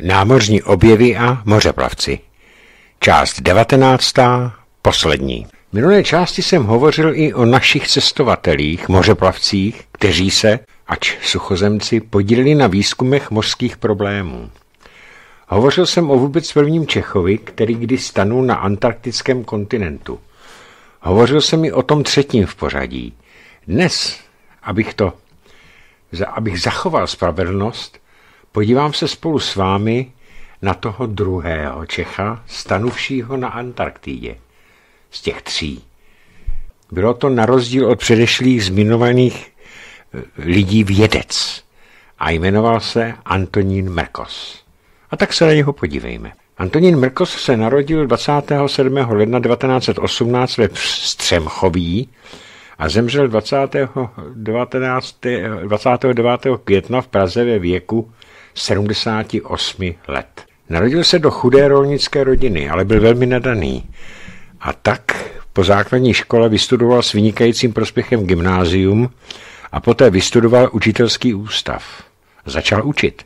Námořní objevy a mořeplavci. Část 19. Poslední. V minulé části jsem hovořil i o našich cestovatelích, mořeplavcích, kteří se, ač suchozemci, podílili na výzkumech mořských problémů. Hovořil jsem o vůbec prvním Čechovi, který kdy stanul na antarktickém kontinentu. Hovořil jsem i o tom třetím v pořadí. Dnes, abych to, abych zachoval spravedlnost, podívám se spolu s vámi na toho druhého Čecha, stanuvšího na Antarktidě. Z těch tří. Bylo to na rozdíl od předešlých zminovaných eh, lidí vědec a jmenoval se Antonín Mrkos. A tak se na něho podívejme. Antonín Mrkos se narodil 27. ledna 1918 ve Střemchoví a zemřel 20. 19, 29. května v Praze ve věku 78 let. Narodil se do chudé rolnické rodiny, ale byl velmi nadaný. A tak po základní škole vystudoval s vynikajícím prospěchem gymnázium a poté vystudoval učitelský ústav. Začal učit.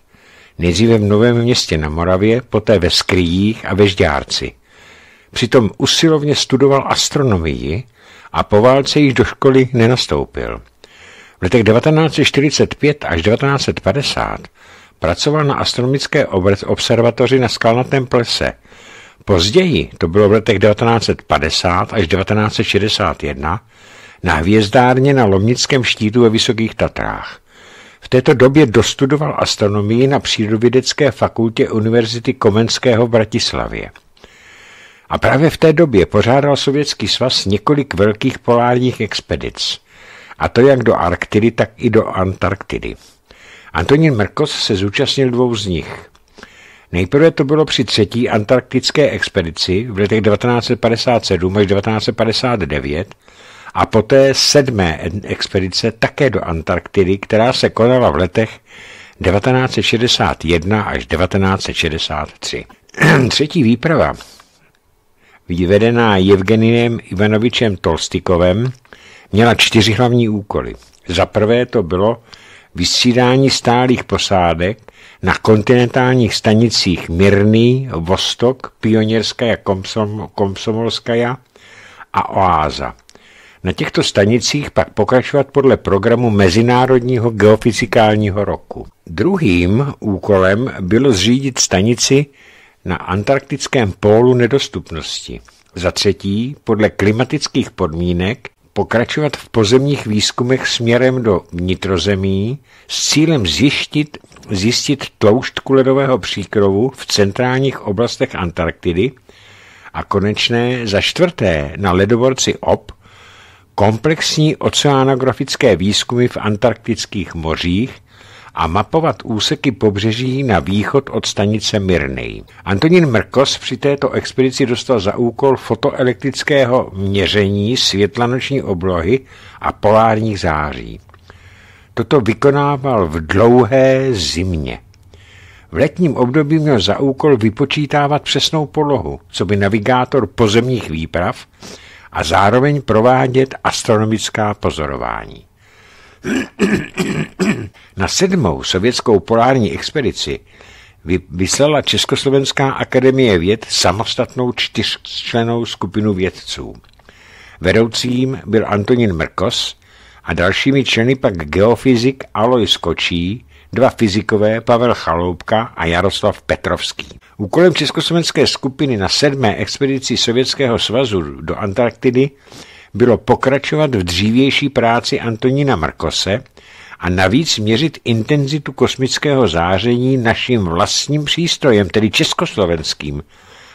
Nejdříve v Novém městě na Moravě, poté ve Skryjích a ve Žďárci. Přitom usilovně studoval astronomii a po válce již do školy nenastoupil. V letech 1945 až 1950 Pracoval na astronomické observatoři na Skalnatém plese. Později, to bylo v letech 1950 až 1961, na hvězdárně na Lomnickém štítu ve Vysokých Tatrách. V této době dostudoval astronomii na Přírodovědecké fakultě Univerzity Komenského v Bratislavě. A právě v té době pořádal Sovětský svaz několik velkých polárních expedic, a to jak do Arktidy, tak i do Antarktidy. Antonín Mrkos se zúčastnil dvou z nich. Nejprve to bylo při třetí antarktické expedici v letech 1957 až 1959 a poté sedmé expedice také do Antarktidy, která se konala v letech 1961 až 1963. Třetí výprava, vyvedená Jevgeninem Ivanovičem Tolstikovem, měla čtyři hlavní úkoly. Za prvé to bylo vysílání stálých posádek na kontinentálních stanicích Mirný, Vostok, Pioněrskaja, Komsom, Komsomolskaja a Oáza. Na těchto stanicích pak pokračovat podle programu Mezinárodního geofyzikálního roku. Druhým úkolem bylo zřídit stanici na antarktickém pólu nedostupnosti. Za třetí, podle klimatických podmínek pokračovat v pozemních výzkumech směrem do nitrozemí s cílem zjištit, zjistit tloušťku ledového příkrovu v centrálních oblastech Antarktidy a konečné za čtvrté na ledovorci OP komplexní oceanografické výzkumy v antarktických mořích a mapovat úseky pobřeží na východ od stanice Mirny. Antonín Mrkos při této expedici dostal za úkol fotoelektrického měření světlanoční oblohy a polárních září. Toto vykonával v dlouhé zimě. V letním období měl za úkol vypočítávat přesnou polohu, co by navigátor pozemních výprav, a zároveň provádět astronomická pozorování. Na sedmou sovětskou polární expedici vyslala Československá akademie věd samostatnou čtyřčlenou skupinu vědců. Vedoucím byl Antonín Mrkos a dalšími členy pak geofyzik Alois Kočí, dva fyzikové Pavel Chaloupka a Jaroslav Petrovský. Úkolem československé skupiny na sedmé expedici Sovětského svazu do Antarktidy bylo pokračovat v dřívější práci Antonína Markose a navíc měřit intenzitu kosmického záření naším vlastním přístrojem, tedy československým,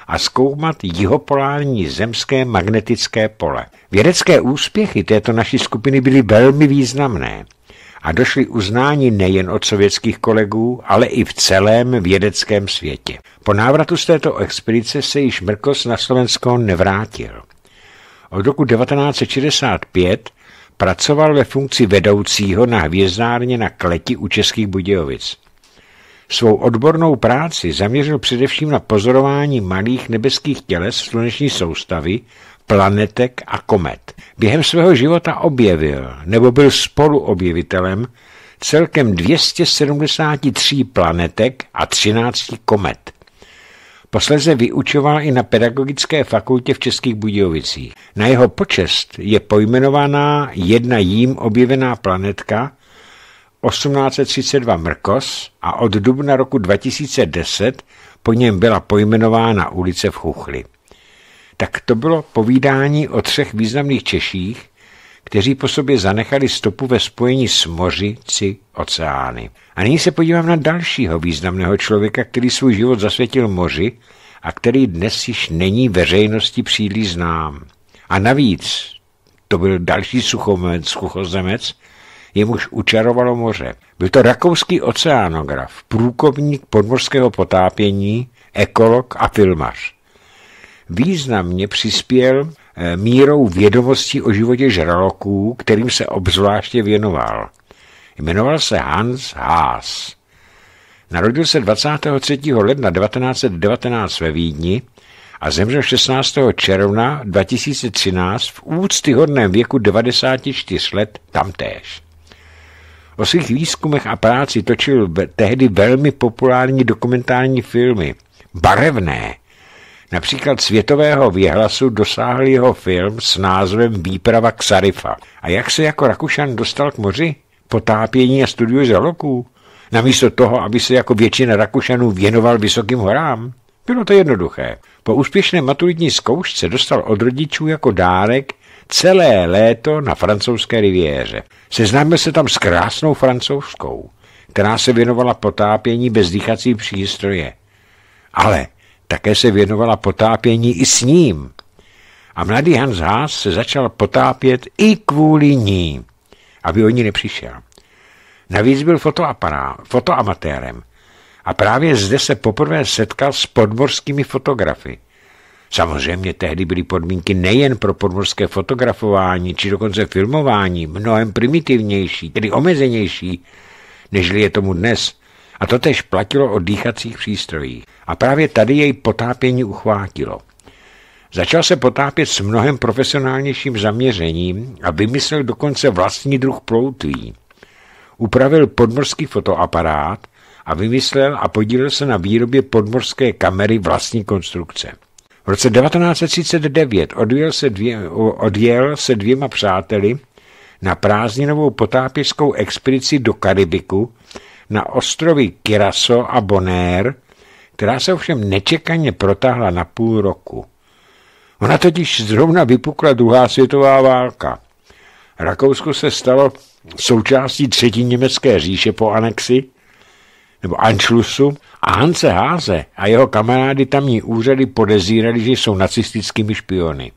a zkoumat jihopolární zemské magnetické pole. Vědecké úspěchy této naší skupiny byly velmi významné a došly uznání nejen od sovětských kolegů, ale i v celém vědeckém světě. Po návratu z této expedice se již Mrkos na Slovensko nevrátil. Od roku 1965 pracoval ve funkci vedoucího na hvězdárně na Kleti u Českých Budějovic. Svou odbornou práci zaměřil především na pozorování malých nebeských těles sluneční soustavy, planetek a komet. Během svého života objevil, nebo byl spoluobjevitelem, celkem 273 planetek a 13 komet. Posledně vyučoval i na Pedagogické fakultě v Českých Budějovicích. Na jeho počest je pojmenovaná jedna jím objevená planetka 1832 Mrkos a od dubna roku 2010 po něm byla pojmenována ulice v Chuchli. Tak to bylo povídání o třech významných Češích, kteří po sobě zanechali stopu ve spojení s moři, či oceány. A nyní se podívám na dalšího významného člověka, který svůj život zasvětil moři a který dnes již není veřejnosti příliš znám. A navíc, to byl další suchomec, suchozemec, jemuž učarovalo moře. Byl to rakouský oceánograf, průkopník podmořského potápění, ekolog a filmař. Významně přispěl Eh, mírou vědomostí o životě žraloků, kterým se obzvláště věnoval. Jmenoval se Hans Haas. Narodil se 23. ledna 1919 ve Vídni a zemřel 16. června 2013 v úctyhodném věku 94 let tamtéž. O svých výzkumech a práci točil tehdy velmi populární dokumentární filmy, barevné, Například světového věhlasu dosáhl jeho film s názvem Výprava k Sarifa. A jak se jako Rakušan dostal k moři? Potápění a studiu žaloků? Namísto toho, aby se jako většina Rakušanů věnoval vysokým horám? Bylo to jednoduché. Po úspěšné maturitní zkoušce dostal od rodičů jako dárek celé léto na francouzské riviéře. Seznámil se tam s krásnou francouzskou, která se věnovala potápění bez dýchací přístroje. Ale také se věnovala potápění i s ním. A mladý Hans Haas se začal potápět i kvůli ní, aby o ní nepřišel. Navíc byl fotoaparát, fotoamatérem a právě zde se poprvé setkal s podmorskými fotografy. Samozřejmě tehdy byly podmínky nejen pro podmorské fotografování či dokonce filmování mnohem primitivnější, tedy omezenější, nežli je tomu dnes. A to tež platilo o dýchacích přístrojích. A právě tady jej potápění uchvátilo. Začal se potápět s mnohem profesionálnějším zaměřením a vymyslel dokonce vlastní druh ploutví. Upravil podmorský fotoaparát a vymyslel a podílel se na výrobě podmorské kamery vlastní konstrukce. V roce 1939 odjel se, dvě, odjel se dvěma přáteli na prázdninovou potápěřskou expedici do Karibiku, na ostrovy Kiraso a Bonaire, která se ovšem nečekaně protáhla na půl roku. Ona totiž zrovna vypukla druhá světová válka. Rakousko se stalo součástí třetí německé říše po anexi, nebo Anschlussu, a Hanse Háze a jeho kamarády tamní úřady podezírali, že jsou nacistickými špiony.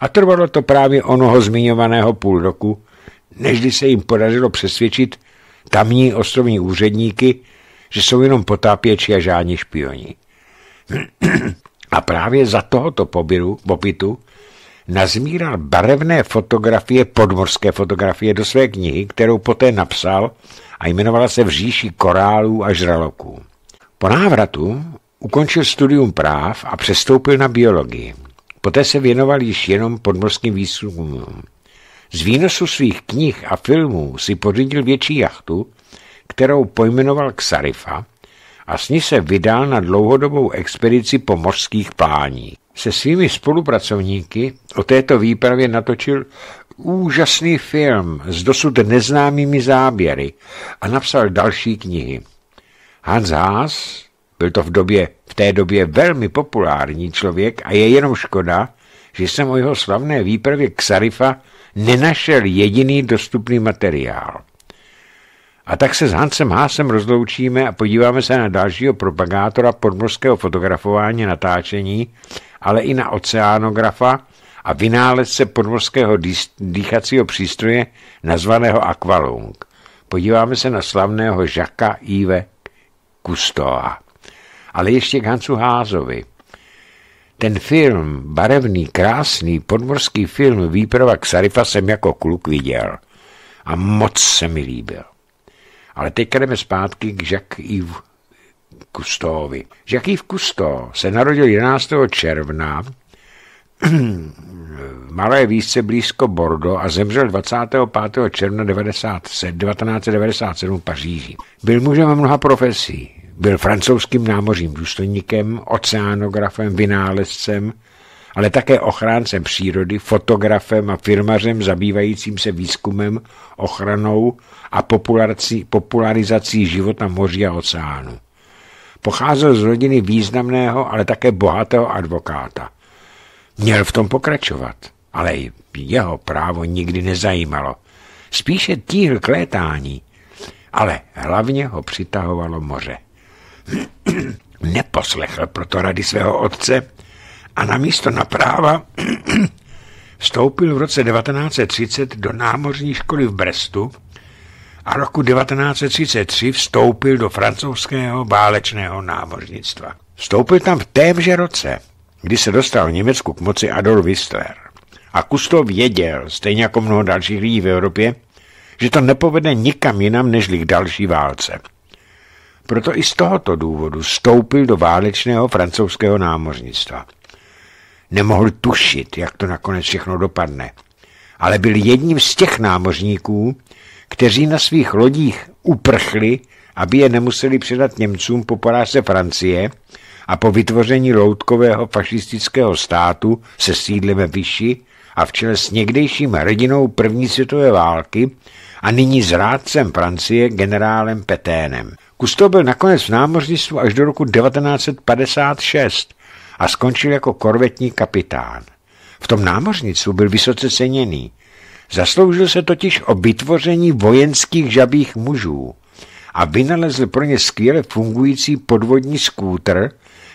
A trvalo to právě onoho zmiňovaného půl roku, než se jim podařilo přesvědčit tamní ostrovní úředníky, že jsou jenom potápěči a žádní špioni. A právě za tohoto pobytu, pobytu nazmíral barevné fotografie, podmorské fotografie do své knihy, kterou poté napsal a jmenovala se V říši korálů a žraloků. Po návratu ukončil studium práv a přestoupil na biologii. Poté se věnoval již jenom podmorským výzkumům. Z výnosu svých knih a filmů si pořídil větší jachtu, kterou pojmenoval Xarifa a s ní se vydal na dlouhodobou expedici po mořských pláních. Se svými spolupracovníky o této výpravě natočil úžasný film s dosud neznámými záběry a napsal další knihy. Hans Haas byl to v, době, v té době velmi populární člověk a je jenom škoda, že jsem o jeho slavné výpravě Xarifa nenašel jediný dostupný materiál. A tak se s Hansem Hásem rozloučíme a podíváme se na dalšího propagátora podmořského fotografování natáčení, ale i na oceánografa a vynálezce podmořského dýchacího přístroje nazvaného Aqualung. Podíváme se na slavného Žaka Ive Kustoa. Ale ještě k Hansu Házovi – ten film, barevný, krásný, podmorský film Výprava k Sarifa jsem jako kluk viděl. A moc se mi líbil. Ale teď jdeme zpátky k Jacques-Yves Cousteauovi. Jacques-Yves Cousteau se narodil 11. června v malé výšce blízko Bordo a zemřel 25. června 1997 v Paříži. Byl mužem mnoha profesí. Byl francouzským námořním důstojníkem, oceánografem, vynálezcem, ale také ochráncem přírody, fotografem a firmařem zabývajícím se výzkumem, ochranou a popularizací života moří a oceánu. Pocházel z rodiny významného, ale také bohatého advokáta. Měl v tom pokračovat, ale jeho právo nikdy nezajímalo. Spíše tíhl k létání, ale hlavně ho přitahovalo moře. Neposlechl proto rady svého otce a na místo práva vstoupil v roce 1930 do námořní školy v Brestu a roku 1933 vstoupil do francouzského válečného námořnictva. Vstoupil tam v témže roce, kdy se dostal v Německu k moci Adolf Hitler. A Kusto věděl, stejně jako mnoho dalších lidí v Evropě, že to nepovede nikam jinam než k další válce. Proto i z tohoto důvodu stoupil do válečného francouzského námořnictva. Nemohl tušit, jak to nakonec všechno dopadne, ale byl jedním z těch námořníků, kteří na svých lodích uprchli, aby je nemuseli předat Němcům po porážce Francie a po vytvoření loutkového fašistického státu se sídlem ve Vyši a v čele s někdejším hrdinou první světové války a nyní zrádcem Francie generálem Peténem. Kusto byl nakonec v námořnictvu až do roku 1956 a skončil jako korvetní kapitán. V tom námořnictvu byl vysoce ceněný. Zasloužil se totiž o vytvoření vojenských žabých mužů a vynalezl pro ně skvěle fungující podvodní skútr,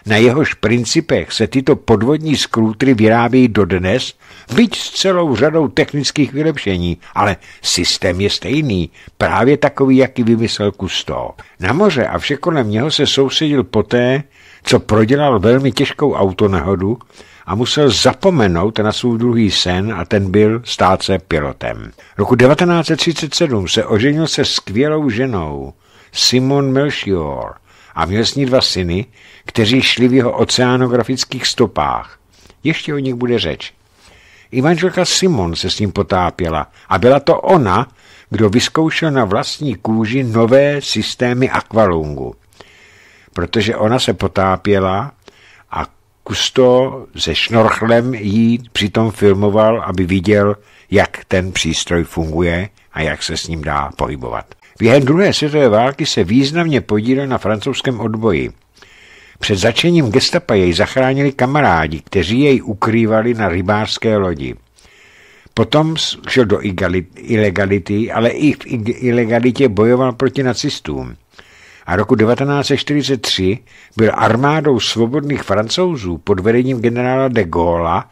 na jehož principech se tyto podvodní skrútry vyrábějí dodnes, byť s celou řadou technických vylepšení, ale systém je stejný, právě takový, jaký vymyslel Kusto. Na moře a vše kolem něho se sousedil poté, co prodělal velmi těžkou autonehodu a musel zapomenout na svůj druhý sen a ten byl stát se pilotem. Roku 1937 se oženil se skvělou ženou, Simon Melchior a měl s ní dva syny, kteří šli v jeho oceánografických stopách. Ještě o nich bude řeč. I manželka Simon se s ním potápěla a byla to ona, kdo vyzkoušel na vlastní kůži nové systémy akvalungu. Protože ona se potápěla a Kusto se šnorchlem jí přitom filmoval, aby viděl, jak ten přístroj funguje a jak se s ním dá pohybovat. Během druhé světové války se významně podílel na francouzském odboji. Před začením gestapa jej zachránili kamarádi, kteří jej ukrývali na rybářské lodi. Potom šel do ilegality, ale i v ilegalitě bojoval proti nacistům. A roku 1943 byl armádou svobodných francouzů pod vedením generála de Gaulle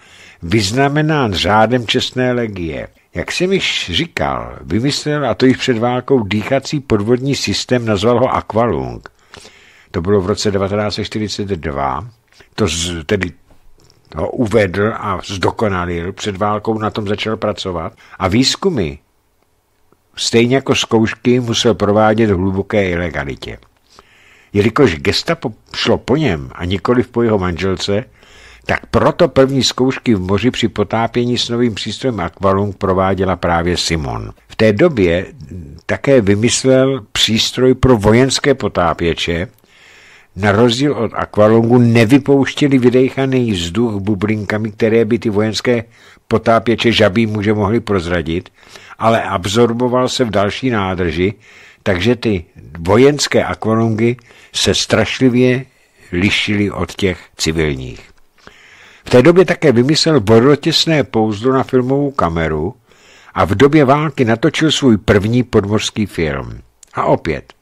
vyznamenán řádem čestné legie. Jak jsem již říkal, vymyslel, a to již před válkou, dýchací podvodní systém, nazval ho Aqualung. To bylo v roce 1942, to z, tedy ho uvedl a zdokonalil, před válkou na tom začal pracovat a výzkumy, stejně jako zkoušky, musel provádět v hluboké ilegalitě. Jelikož gestapo šlo po něm a nikoli po jeho manželce, tak proto první zkoušky v moři při potápění s novým přístrojem Aqualung prováděla právě Simon. V té době také vymyslel přístroj pro vojenské potápěče, na rozdíl od akvalungu nevypouštěli vydechaný vzduch bublinkami, které by ty vojenské potápěče žabí muže mohli prozradit, ale absorboval se v další nádrži, takže ty vojenské akvalongy se strašlivě lišily od těch civilních. V té době také vymyslel vodotěsné pouzdro na filmovou kameru a v době války natočil svůj první podmořský film. A opět,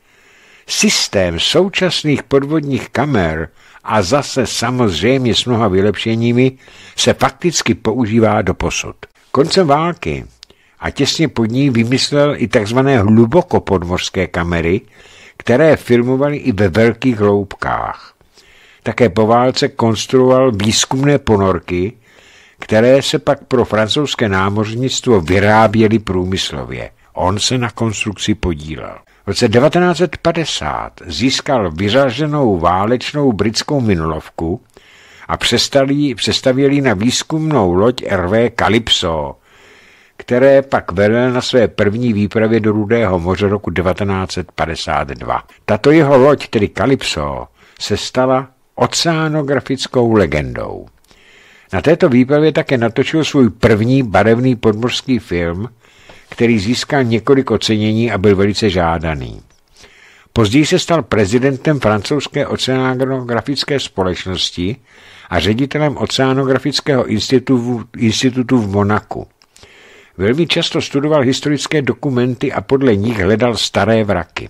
systém současných podvodních kamer a zase samozřejmě s mnoha vylepšeními se fakticky používá do posud. Koncem války a těsně pod ní vymyslel i tzv. hluboko podmořské kamery, které filmovaly i ve velkých hloubkách. Také po válce konstruoval výzkumné ponorky, které se pak pro francouzské námořnictvo vyráběly průmyslově. On se na konstrukci podílel. V roce 1950 získal vyřaženou válečnou britskou minulovku a přestavěli na výzkumnou loď RV Calypso, které pak vedl na své první výpravě do Rudého moře roku 1952. Tato jeho loď, tedy Calypso, se stala oceánografickou legendou. Na této výpravě také natočil svůj první barevný podmořský film, který získal několik ocenění a byl velice žádaný. Později se stal prezidentem francouzské oceánografické společnosti a ředitelem oceánografického institutu, institutu v Monaku. Velmi často studoval historické dokumenty a podle nich hledal staré vraky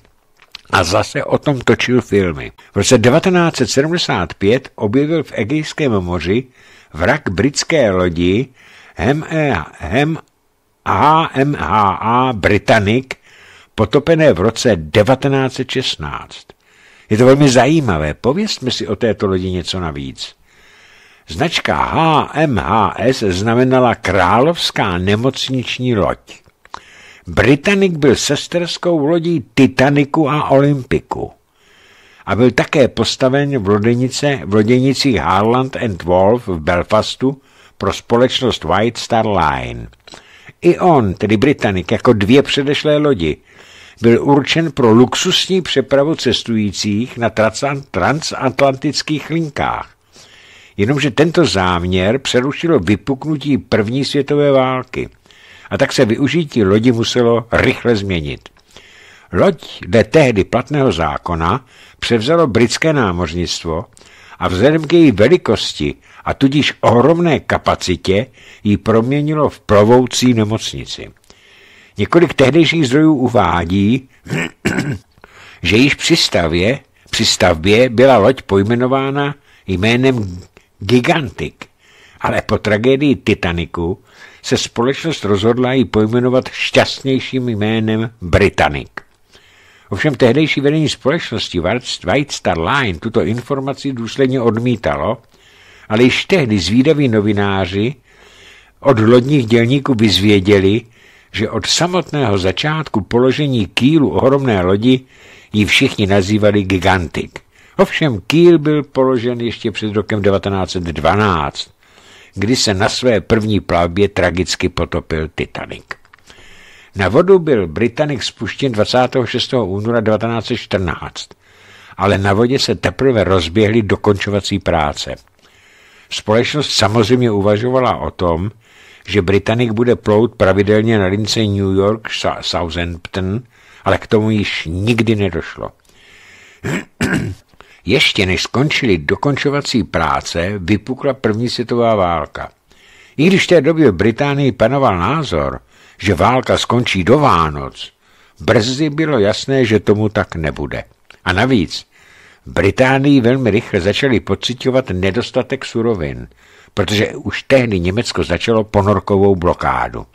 a zase o tom točil filmy. V roce 1975 objevil v Egejském moři vrak britské lodi HMHA e, Britannic, potopené v roce 1916. Je to velmi zajímavé, pověstme si o této lodi něco navíc. Značka HMHS znamenala Královská nemocniční loď. Britannik byl sesterskou lodí Titaniku a Olympiku a byl také postaven v, lodinice, v loděnicích Harland and Wolf v Belfastu pro společnost White Star Line. I on, tedy Britannik, jako dvě předešlé lodi, byl určen pro luxusní přepravu cestujících na transatlantických linkách. Jenomže tento záměr přerušilo vypuknutí první světové války – a tak se využití lodi muselo rychle změnit. Loď dle tehdy platného zákona převzalo britské námořnictvo a vzhledem k její velikosti a tudíž ohromné kapacitě ji proměnilo v plovoucí nemocnici. Několik tehdejších zdrojů uvádí, že již při stavě, při stavbě byla loď pojmenována jménem Gigantic – ale po tragédii Titaniku se společnost rozhodla ji pojmenovat šťastnějším jménem Britannic. Ovšem tehdejší vedení společnosti White Star Line tuto informaci důsledně odmítalo, ale již tehdy zvídaví novináři od lodních dělníků by zvěděli, že od samotného začátku položení kýlu ohromné lodi ji všichni nazývali Gigantic. Ovšem kýl byl položen ještě před rokem 1912 kdy se na své první plavbě tragicky potopil Titanic. Na vodu byl Britannic spuštěn 26. února 1914, ale na vodě se teprve rozběhly dokončovací práce. Společnost samozřejmě uvažovala o tom, že Britannic bude plout pravidelně na lince New York Southampton, ale k tomu již nikdy nedošlo. Ještě než skončili dokončovací práce, vypukla první světová válka. I když v té době v Británii panoval názor, že válka skončí do Vánoc, brzy bylo jasné, že tomu tak nebude. A navíc, v Británii velmi rychle začali pocitovat nedostatek surovin, protože už tehdy Německo začalo ponorkovou blokádu.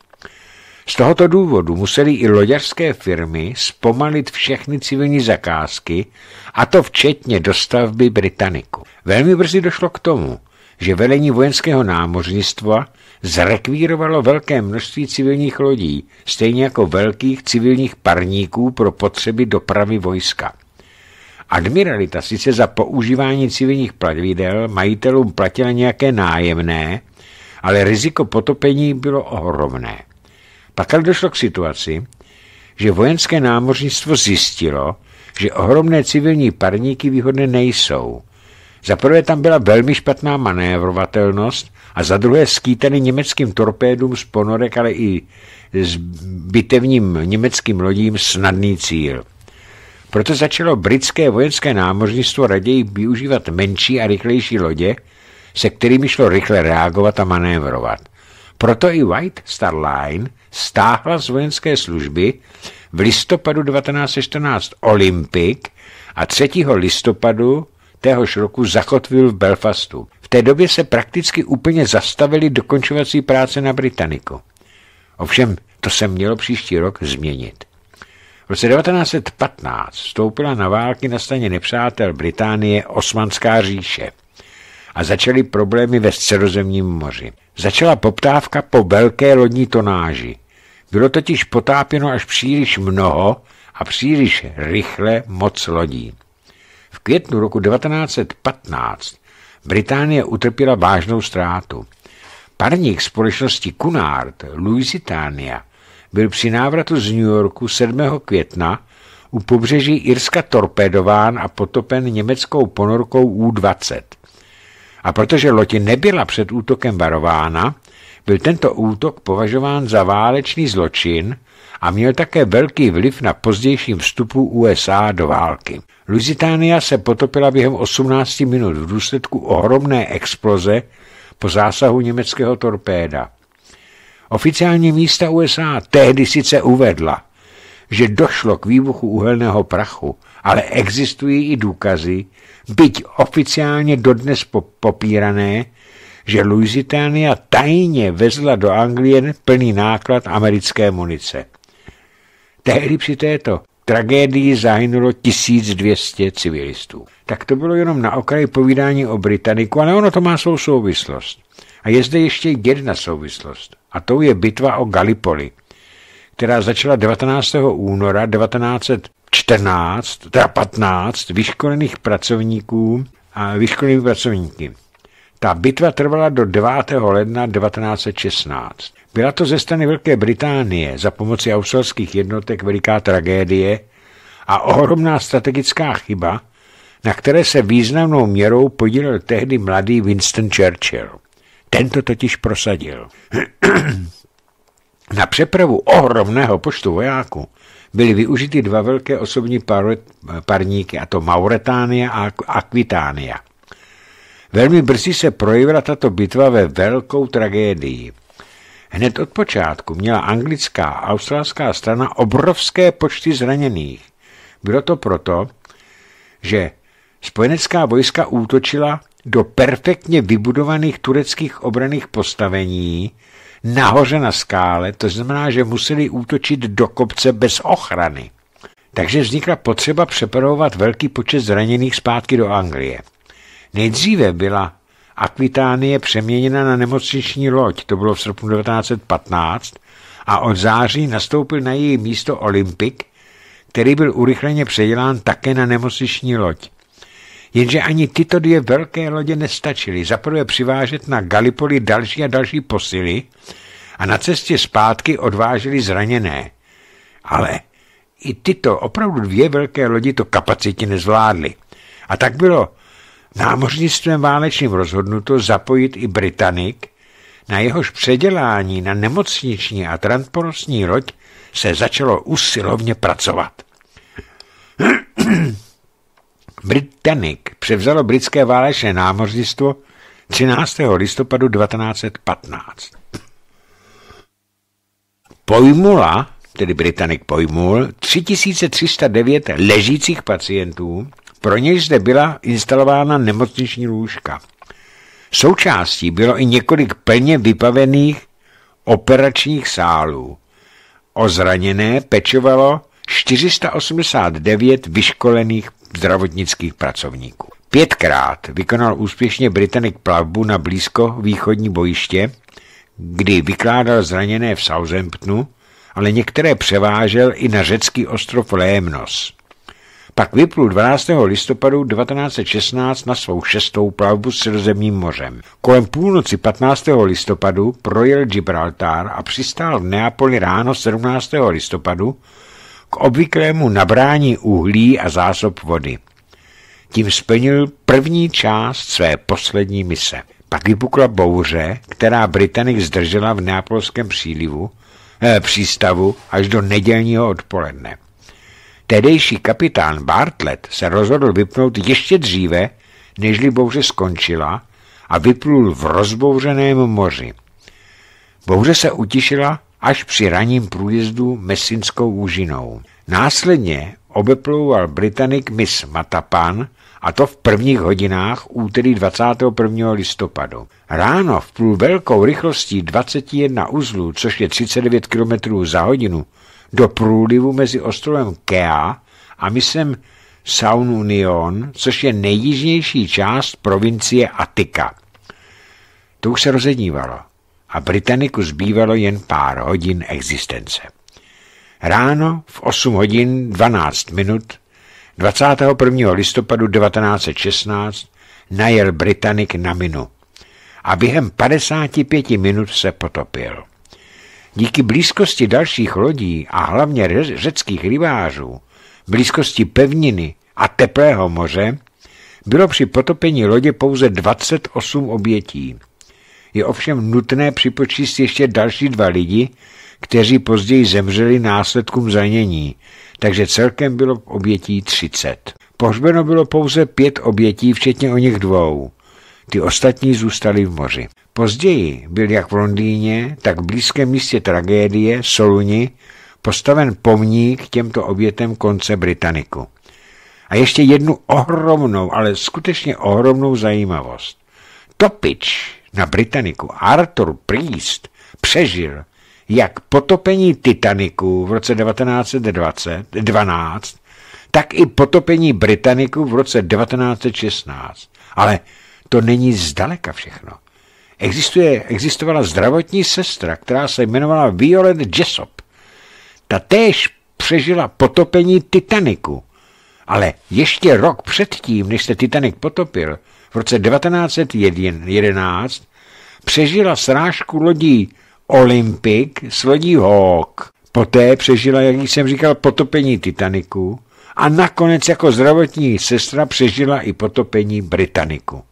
Z tohoto důvodu museli i loďařské firmy zpomalit všechny civilní zakázky, a to včetně dostavby Britaniku. Velmi brzy došlo k tomu, že velení vojenského námořnictva zrekvírovalo velké množství civilních lodí, stejně jako velkých civilních parníků pro potřeby dopravy vojska. Admiralita sice za používání civilních plavidel majitelům platila nějaké nájemné, ale riziko potopení bylo ohromné. Pak ale došlo k situaci, že vojenské námořnictvo zjistilo, že ohromné civilní parníky výhodné nejsou. Za prvé tam byla velmi špatná manévrovatelnost a za druhé skýtany německým torpédům z ponorek, ale i s bitevním německým lodím snadný cíl. Proto začalo britské vojenské námořnictvo raději využívat menší a rychlejší lodě, se kterými šlo rychle reagovat a manévrovat. Proto i White Star Line stáhla z vojenské služby v listopadu 1914 Olympik a 3. listopadu téhož roku zakotvil v Belfastu. V té době se prakticky úplně zastavili dokončovací práce na Britaniku. Ovšem, to se mělo příští rok změnit. V roce 1915 vstoupila na války na straně nepřátel Británie Osmanská říše a začaly problémy ve středozemním moři. Začala poptávka po velké lodní tonáži bylo totiž potápěno až příliš mnoho a příliš rychle moc lodí. V květnu roku 1915 Británie utrpěla vážnou ztrátu. Parník společnosti Cunard, Louisitania byl při návratu z New Yorku 7. května u pobřeží Irska torpedován a potopen německou ponorkou U-20. A protože loti nebyla před útokem varována, byl tento útok považován za válečný zločin a měl také velký vliv na pozdějším vstupu USA do války. Lusitánia se potopila během 18 minut v důsledku ohromné exploze po zásahu německého torpéda. Oficiální místa USA tehdy sice uvedla, že došlo k výbuchu uhelného prachu, ale existují i důkazy, byť oficiálně dodnes popírané, že Louisitania tajně vezla do Anglie plný náklad americké munice. Tehdy při této tragédii zahynulo 1200 civilistů. Tak to bylo jenom na okraji povídání o Britaniku, ale ono to má svou souvislost. A je zde ještě jedna souvislost, a to je bitva o Gallipoli, která začala 19. února 1914, teda 15 vyškolených pracovníků a vyškolených pracovníky. Ta bitva trvala do 9. ledna 1916. Byla to ze strany Velké Británie za pomoci australských jednotek veliká tragédie a ohromná strategická chyba, na které se významnou měrou podílel tehdy mladý Winston Churchill. Tento totiž prosadil. na přepravu ohromného počtu vojáků byly využity dva velké osobní parníky, a to Mauretánia a Aquitánia. Velmi brzy se projevila tato bitva ve velkou tragédii. Hned od počátku měla anglická a australská strana obrovské počty zraněných. Bylo to proto, že spojenecká vojska útočila do perfektně vybudovaných tureckých obraných postavení nahoře na skále, to znamená, že museli útočit do kopce bez ochrany. Takže vznikla potřeba přepravovat velký počet zraněných zpátky do Anglie. Nejdříve byla Akvitánie přeměněna na nemocniční loď, to bylo v srpnu 1915, a od září nastoupil na její místo Olympik, který byl urychleně předělán také na nemocniční loď. Jenže ani tyto dvě velké lodě nestačily. Zaprvé přivážet na Galipoli další a další posily a na cestě zpátky odvážely zraněné. Ale i tyto opravdu dvě velké lodi to kapacitě nezvládly. A tak bylo Námořnictvem válečným rozhodnuto zapojit i Britanik, na jehož předělání na nemocniční a transportní loď se začalo usilovně pracovat. Britanik převzalo britské válečné námořnictvo 13. listopadu 1915. Pojmula, tedy Britanik pojmul, 3309 ležících pacientů pro něj zde byla instalována nemocniční lůžka. Součástí bylo i několik plně vypavených operačních sálů. O zraněné pečovalo 489 vyškolených zdravotnických pracovníků. Pětkrát vykonal úspěšně Britanik plavbu na blízko východní bojiště, kdy vykládal zraněné v Southamptonu, ale některé převážel i na řecký ostrov Lémnos. Pak vyplul 12. listopadu 1916 na svou šestou plavbu středozemním mořem. Kolem půlnoci 15. listopadu projel Gibraltar a přistál v Neapoli ráno 17. listopadu k obvyklému nabrání uhlí a zásob vody. Tím splnil první část své poslední mise. Pak vypukla bouře, která Britanik zdržela v Neapolském přílivu, eh, přístavu až do nedělního odpoledne. Tedejší kapitán Bartlett se rozhodl vypnout ještě dříve, nežli bouře skončila a vyplul v rozbouřeném moři. Bouře se utišila až při raním průjezdu Messinskou úžinou. Následně obeplouval Britanik Miss Matapan a to v prvních hodinách úterý 21. listopadu. Ráno vplul velkou rychlostí 21 uzlů, což je 39 km za hodinu, do průlivu mezi ostrovem Kea a misem Saun Union, což je nejjižnější část provincie Atika. To už se rozednívalo a Britaniku zbývalo jen pár hodin existence. Ráno v 8 hodin 12 minut 21. listopadu 1916 najel Britanik na minu a během 55 minut se potopil. Díky blízkosti dalších lodí a hlavně řeckých rybářů, blízkosti pevniny a teplého moře, bylo při potopení lodě pouze 28 obětí. Je ovšem nutné připočíst ještě další dva lidi, kteří později zemřeli následkům zranění, takže celkem bylo obětí 30. Pohřbeno bylo pouze pět obětí, včetně o nich dvou. Ty ostatní zůstaly v moři. Později byl jak v Londýně, tak v blízkém místě tragédie Soluni postaven pomník těmto obětem konce Britaniku. A ještě jednu ohromnou, ale skutečně ohromnou zajímavost. Topič na Britaniku Arthur Priest přežil jak potopení Titaniku v roce 1912, tak i potopení Britaniku v roce 1916. Ale to není zdaleka všechno. Existuje, existovala zdravotní sestra, která se jmenovala Violet Jessop. Ta též přežila potopení Titaniku. Ale ještě rok předtím, než se Titanic potopil, v roce 1911, přežila srážku lodí Olympic s lodí Hawk. Poté přežila, jak jsem říkal, potopení Titaniku a nakonec jako zdravotní sestra přežila i potopení Britaniku.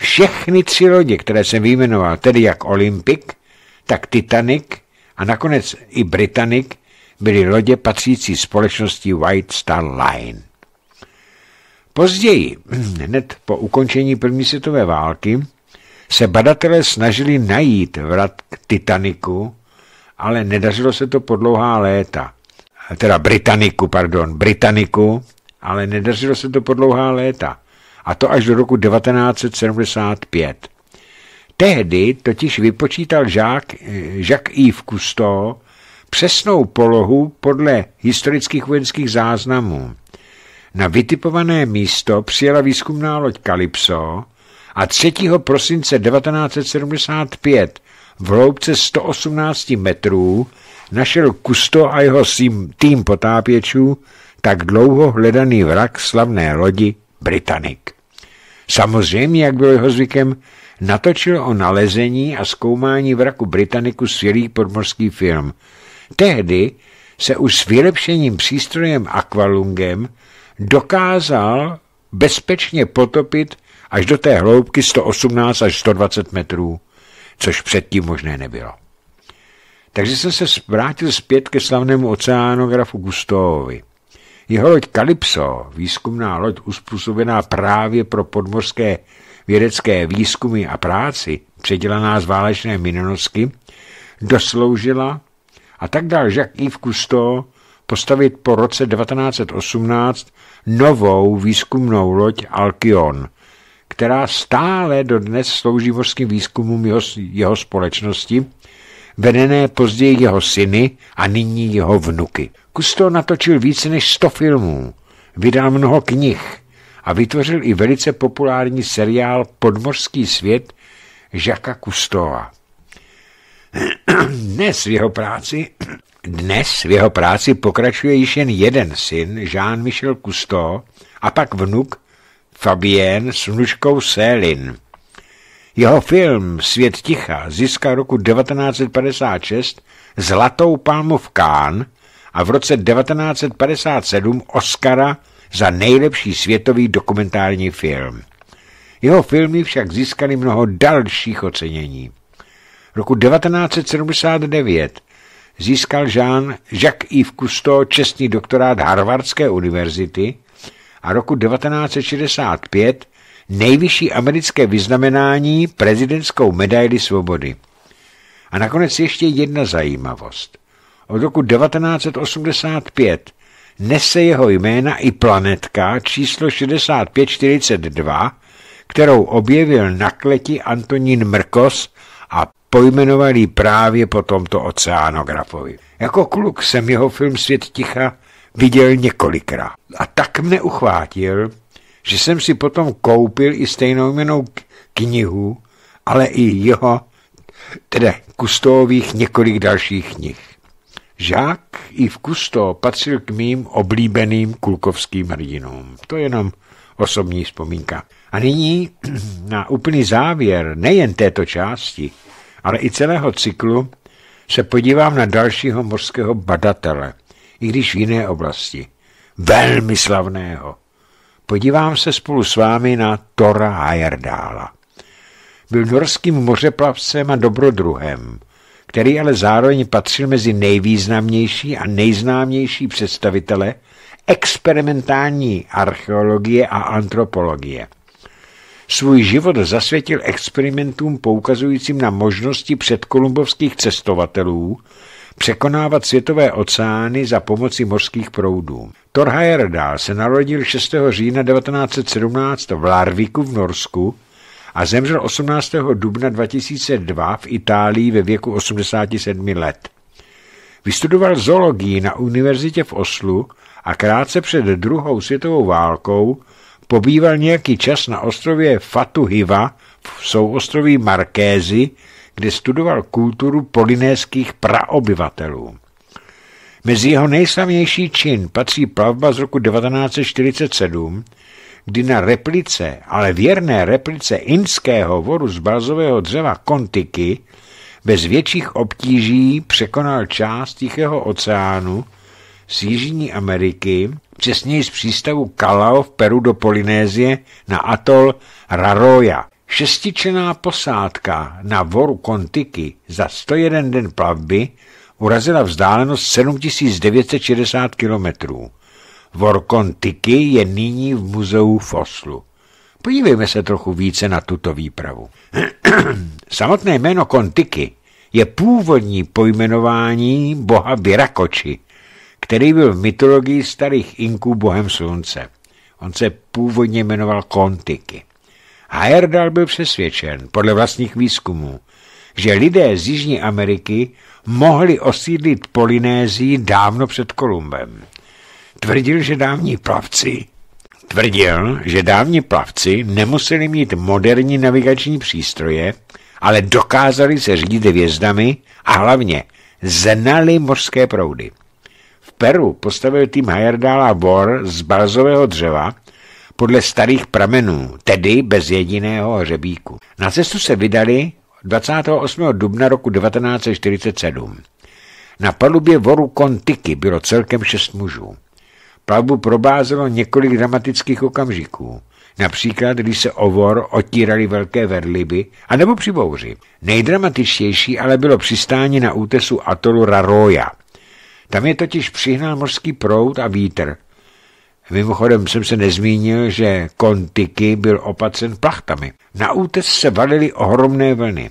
Všechny tři lodě, které jsem vyjmenoval, tedy jak Olympic, tak Titanic a nakonec i Britannic, byly lodě patřící společnosti White Star Line. Později, hned po ukončení první světové války, se badatelé snažili najít vrat k Titaniku, ale nedařilo se to po dlouhá léta. Teda Britaniku, pardon, Britaniku, ale nedařilo se to po dlouhá léta a to až do roku 1975. Tehdy totiž vypočítal žák, eh, Jacques-Yves Cousteau přesnou polohu podle historických vojenských záznamů. Na vytipované místo přijela výzkumná loď Kalypso a 3. prosince 1975 v hloubce 118 metrů našel Kusto a jeho tým potápěčů tak dlouho hledaný vrak slavné lodi Britanik. Samozřejmě, jak bylo jeho zvykem, natočil o nalezení a zkoumání vraku Britaniku svělý podmořský film. Tehdy se už s vylepšením přístrojem Aqualungem dokázal bezpečně potopit až do té hloubky 118 až 120 metrů, což předtím možné nebylo. Takže jsem se vrátil zpět ke slavnému oceánografu Gustovovi. Jeho loď Kalypso, výzkumná loď uspůsobená právě pro podmořské vědecké výzkumy a práci, předělaná z válečné minonosky, dosloužila a tak dal Jacques Yves Cousteau postavit po roce 1918 novou výzkumnou loď Alkion, která stále dodnes slouží mořským výzkumům jeho, jeho společnosti, venené později jeho syny a nyní jeho vnuky. Kusto natočil více než 100 filmů, vydal mnoho knih a vytvořil i velice populární seriál Podmořský svět Žaka Kustova. Dnes v jeho práci dnes v jeho práci pokračuje již jen jeden syn, Jean-Michel Cousteau, a pak vnuk Fabien s vnučkou Céline. Jeho film Svět ticha získal roku 1956 Zlatou palmu v Cannes a v roce 1957 Oscara za nejlepší světový dokumentární film. Jeho filmy však získaly mnoho dalších ocenění. Roku 1979 získal Jean Jacques-Yves Cousteau čestný doktorát Harvardské univerzity a roku 1965 nejvyšší americké vyznamenání prezidentskou medaili svobody. A nakonec ještě jedna zajímavost od roku 1985 nese jeho jména i planetka číslo 6542, kterou objevil na kleti Antonín Mrkos a pojmenoval ji právě po tomto oceánografovi. Jako kluk jsem jeho film Svět ticha viděl několikrát. A tak mne uchvátil, že jsem si potom koupil i stejnou jmenou knihu, ale i jeho, tedy Kustových několik dalších knih. Žák i v Kusto patřil k mým oblíbeným kulkovským hrdinům. To je jenom osobní vzpomínka. A nyní na úplný závěr nejen této části, ale i celého cyklu se podívám na dalšího mořského badatele, i když v jiné oblasti. Velmi slavného. Podívám se spolu s vámi na Tora Hajerdála. Byl norským mořeplavcem a dobrodruhem který ale zároveň patřil mezi nejvýznamnější a nejznámější představitele experimentální archeologie a antropologie. Svůj život zasvětil experimentům poukazujícím na možnosti předkolumbovských cestovatelů překonávat světové oceány za pomoci mořských proudů. Thor Heyerdahl se narodil 6. října 1917 v Larviku v Norsku a zemřel 18. dubna 2002 v Itálii ve věku 87 let. Vystudoval zoologii na univerzitě v Oslu a krátce před druhou světovou válkou pobýval nějaký čas na ostrově Fatuhiva v souostroví Markézy, kde studoval kulturu polinéských praobyvatelů. Mezi jeho nejslavnější čin patří plavba z roku 1947, kdy na replice, ale věrné replice inského voru z balzového dřeva Kontiky bez větších obtíží překonal část Tichého oceánu z Jižní Ameriky, přesněji z přístavu Kalao v Peru do Polynézie na atol Raroja. Šestičená posádka na voru Kontiky za 101 den plavby urazila vzdálenost 7960 kilometrů. Vorkontiky je nyní v muzeu v Oslu. Podívejme se trochu více na tuto výpravu. Samotné jméno Kontiky je původní pojmenování boha Virakoči, který byl v mytologii starých Inků bohem slunce. On se původně jmenoval Kontiky. Heyerdahl byl přesvědčen, podle vlastních výzkumů, že lidé z Jižní Ameriky mohli osídlit Polynézii dávno před Kolumbem tvrdil, že dávní plavci tvrdil, že dávní plavci nemuseli mít moderní navigační přístroje, ale dokázali se řídit hvězdami a hlavně znali mořské proudy. V Peru postavil tým Hajardála bor z balzového dřeva podle starých pramenů, tedy bez jediného hřebíku. Na cestu se vydali 28. dubna roku 1947. Na palubě voru Kontiki bylo celkem šest mužů. Plavbu probázelo několik dramatických okamžiků. Například, když se o vor otírali velké verliby, anebo při bouři. Nejdramatičtější ale bylo přistání na útesu atolu Raroja. Tam je totiž přihnal mořský proud a vítr. Mimochodem jsem se nezmínil, že Kontiky byl opacen plachtami. Na útes se valily ohromné vlny.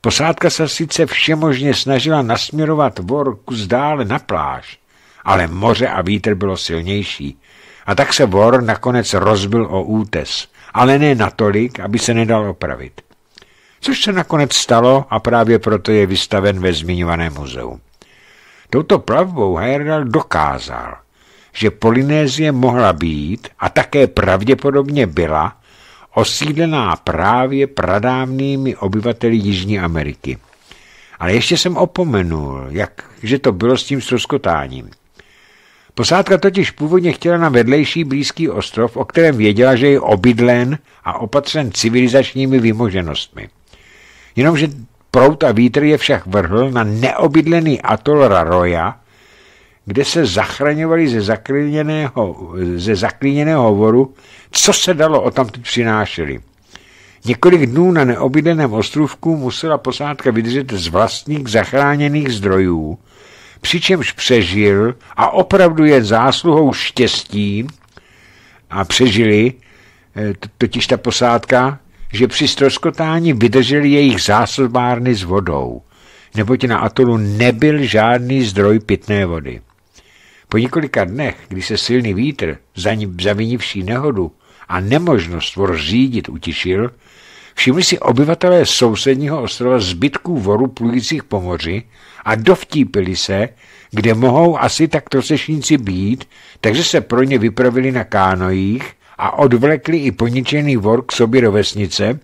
Posádka se sice všemožně snažila nasměrovat vor kus dále na pláž, ale moře a vítr bylo silnější. A tak se vor nakonec rozbil o útes, ale ne natolik, aby se nedal opravit. Což se nakonec stalo a právě proto je vystaven ve zmiňovaném muzeu. Touto plavbou Heyerdahl dokázal, že Polynézie mohla být a také pravděpodobně byla osídlená právě pradávnými obyvateli Jižní Ameriky. Ale ještě jsem opomenul, jak, že to bylo s tím stroskotáním. Posádka totiž původně chtěla na vedlejší blízký ostrov, o kterém věděla, že je obydlen a opatřen civilizačními vymoženostmi. Jenomže prout a vítr je však vrhl na neobydlený atol Raroja, kde se zachraňovali ze zaklíněného, ze zaklíněného voru, co se dalo o tamto přinášeli. Několik dnů na neobydleném ostrovku musela posádka vydržet z vlastních zachráněných zdrojů, přičemž přežil a opravdu je zásluhou štěstí a přežili, eh, totiž ta posádka, že při stroskotání vydrželi jejich zásobárny s vodou, neboť na atolu nebyl žádný zdroj pitné vody. Po několika dnech, kdy se silný vítr, za ní zavinivší nehodu a nemožnost vor řídit utišil, všimli si obyvatelé sousedního ostrova zbytků voru plujících po moři a dovtípili se, kde mohou asi tak trosešníci být, takže se pro ně vypravili na kánojích a odvlekli i poničený vor k sobě do vesnice,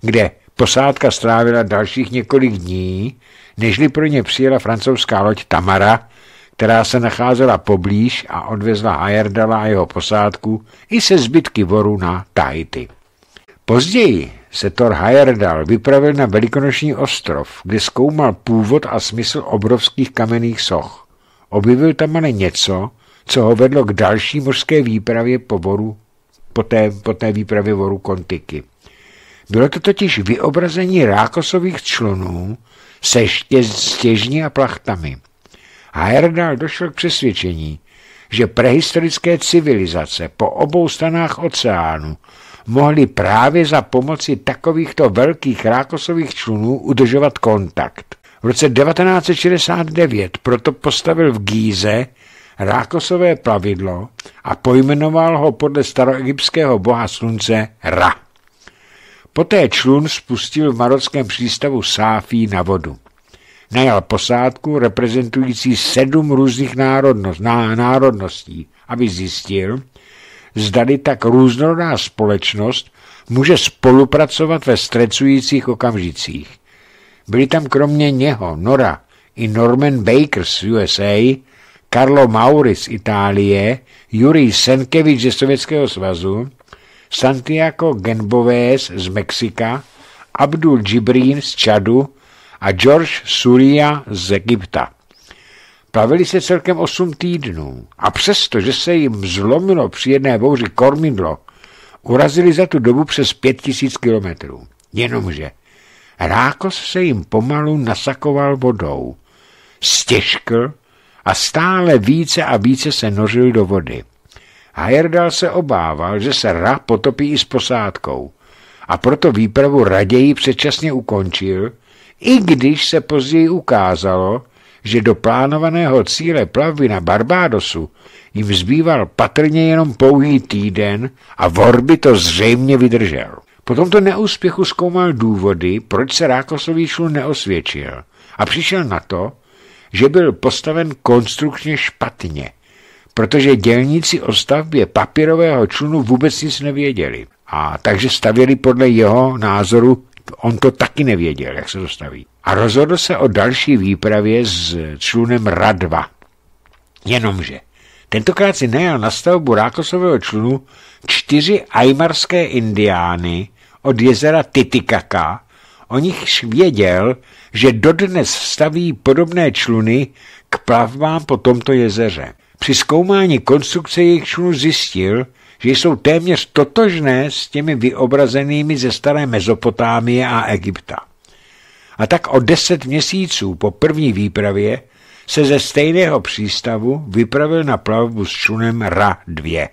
kde posádka strávila dalších několik dní, nežli pro ně přijela francouzská loď Tamara, která se nacházela poblíž a odvezla Hajerdala a jeho posádku i se zbytky voru na Tahiti. Později se Thor Heyerdahl vypravil na velikonoční ostrov, kde zkoumal původ a smysl obrovských kamenných soch. Objevil tam ale něco, co ho vedlo k další mořské výpravě po, voru, po, té, po té výpravě voru Kontiky. Bylo to totiž vyobrazení rákosových člunů se stěžní a plachtami. Heyerdahl došel k přesvědčení, že prehistorické civilizace po obou stranách oceánu mohli právě za pomoci takovýchto velkých rákosových člunů udržovat kontakt. V roce 1969 proto postavil v Gíze rákosové plavidlo a pojmenoval ho podle staroegyptského boha slunce Ra. Poté člun spustil v marockém přístavu Sáfí na vodu. Najal posádku reprezentující sedm různých národnost, ná, národností, aby zjistil, zdali tak různorodá společnost může spolupracovat ve strecujících okamžicích. Byli tam kromě něho Nora i Norman Baker z USA, Carlo Mauri z Itálie, Juri Senkevič ze Sovětského svazu, Santiago Genboves z Mexika, Abdul Jibrin z Čadu a George Suria z Egypta. Plavili se celkem 8 týdnů a přesto, že se jim zlomilo při jedné bouři kormidlo, urazili za tu dobu přes 5000 kilometrů. Jenomže Rákos se jim pomalu nasakoval vodou, stěžkl a stále více a více se nořil do vody. Hajerdal se obával, že se Ra potopí i s posádkou a proto výpravu raději předčasně ukončil, i když se později ukázalo, že do plánovaného cíle plavby na Barbádosu jim zbýval patrně jenom pouhý týden a Vorby to zřejmě vydržel. Po tomto neúspěchu zkoumal důvody, proč se Rákosový člun neosvědčil a přišel na to, že byl postaven konstrukčně špatně, protože dělníci o stavbě papírového člunu vůbec nic nevěděli a takže stavěli podle jeho názoru on to taky nevěděl, jak se to staví. A rozhodl se o další výpravě s člunem Radva. Jenomže tentokrát si najal na stavbu rákosového člunu čtyři ajmarské indiány od jezera Titikaka, o nich věděl, že dodnes staví podobné čluny k plavbám po tomto jezeře. Při zkoumání konstrukce jejich člunů zjistil, že jsou téměř totožné s těmi vyobrazenými ze staré Mezopotámie a Egypta. A tak o deset měsíců po první výpravě se ze stejného přístavu vypravil na plavbu s čunem Ra 2.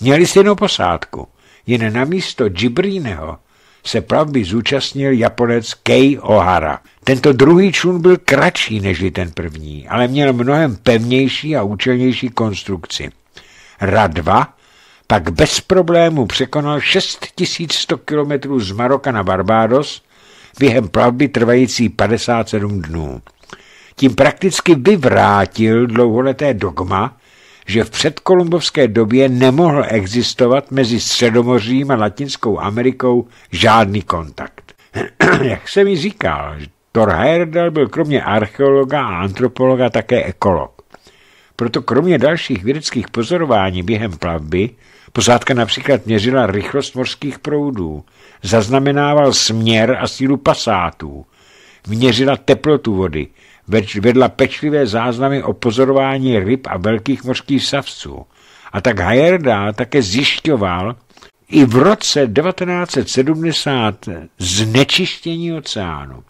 Měli stejnou posádku, jen na místo Džibrýneho se plavby zúčastnil Japonec Kei Ohara. Tento druhý čun byl kratší než ten první, ale měl mnohem pevnější a účelnější konstrukci. Ra 2 pak bez problému překonal 6100 kilometrů z Maroka na Barbados během plavby trvající 57 dnů. Tím prakticky vyvrátil dlouholeté dogma, že v předkolumbovské době nemohl existovat mezi Středomořím a Latinskou Amerikou žádný kontakt. Jak jsem mi říkal, Thor Heyerdahl byl kromě archeologa a antropologa také ekolog. Proto kromě dalších vědeckých pozorování během plavby Posádka například měřila rychlost mořských proudů, zaznamenával směr a sílu pasátů, měřila teplotu vody, vedla pečlivé záznamy o pozorování ryb a velkých mořských savců. A tak Hajerda také zjišťoval i v roce 1970 znečištění oceánu.